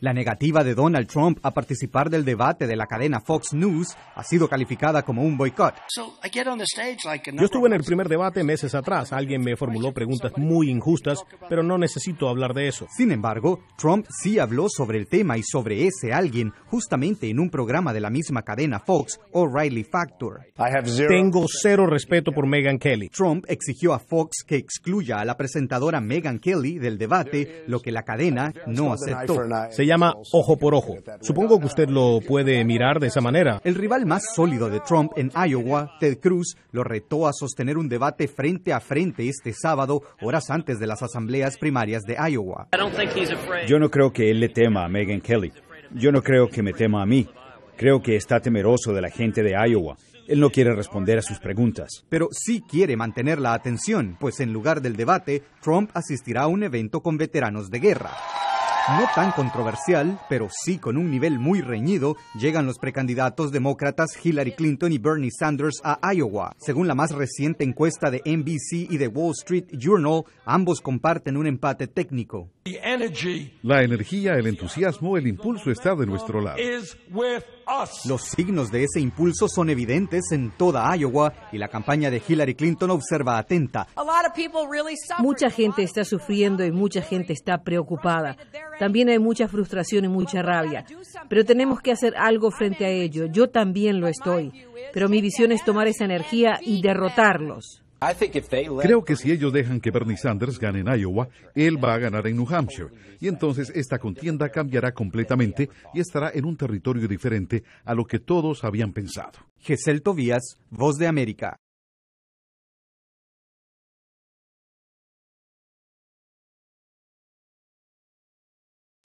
La negativa de Donald Trump a participar del debate de la cadena Fox News ha sido calificada como un boicot. Yo estuve en el primer debate meses atrás. Alguien me formuló preguntas muy injustas, pero no necesito hablar de eso. Sin embargo, Trump sí habló sobre el tema y sobre ese alguien justamente en un programa de la misma cadena Fox, O'Reilly Factor. Tengo cero respeto por Megyn Kelly. Trump exigió a Fox que excluya a la presentadora Megan Kelly del debate, lo que la cadena no aceptó llama ojo por ojo. Supongo que usted lo puede mirar de esa manera. El rival más sólido de Trump en Iowa, Ted Cruz, lo retó a sostener un debate frente a frente este sábado, horas antes de las asambleas primarias de Iowa. Yo no creo que él le tema a Megan Kelly. Yo no creo que me tema a mí. Creo que está temeroso de la gente de Iowa. Él no quiere responder a sus preguntas. Pero sí quiere mantener la atención, pues en lugar del debate, Trump asistirá a un evento con veteranos de guerra. No tan controversial, pero sí con un nivel muy reñido, llegan los precandidatos demócratas Hillary Clinton y Bernie Sanders a Iowa. Según la más reciente encuesta de NBC y The Wall Street Journal, ambos comparten un empate técnico. La energía, el entusiasmo, el impulso está de nuestro lado. Los signos de ese impulso son evidentes en toda Iowa y la campaña de Hillary Clinton observa atenta. Mucha gente está sufriendo y mucha gente está preocupada. También hay mucha frustración y mucha rabia. Pero tenemos que hacer algo frente a ello. Yo también lo estoy. Pero mi visión es tomar esa energía y derrotarlos. Creo que si ellos dejan que Bernie Sanders gane en Iowa, él va a ganar en New Hampshire. Y entonces esta contienda cambiará completamente y estará en un territorio diferente a lo que todos habían pensado. Gesel Tobías, Voz de América.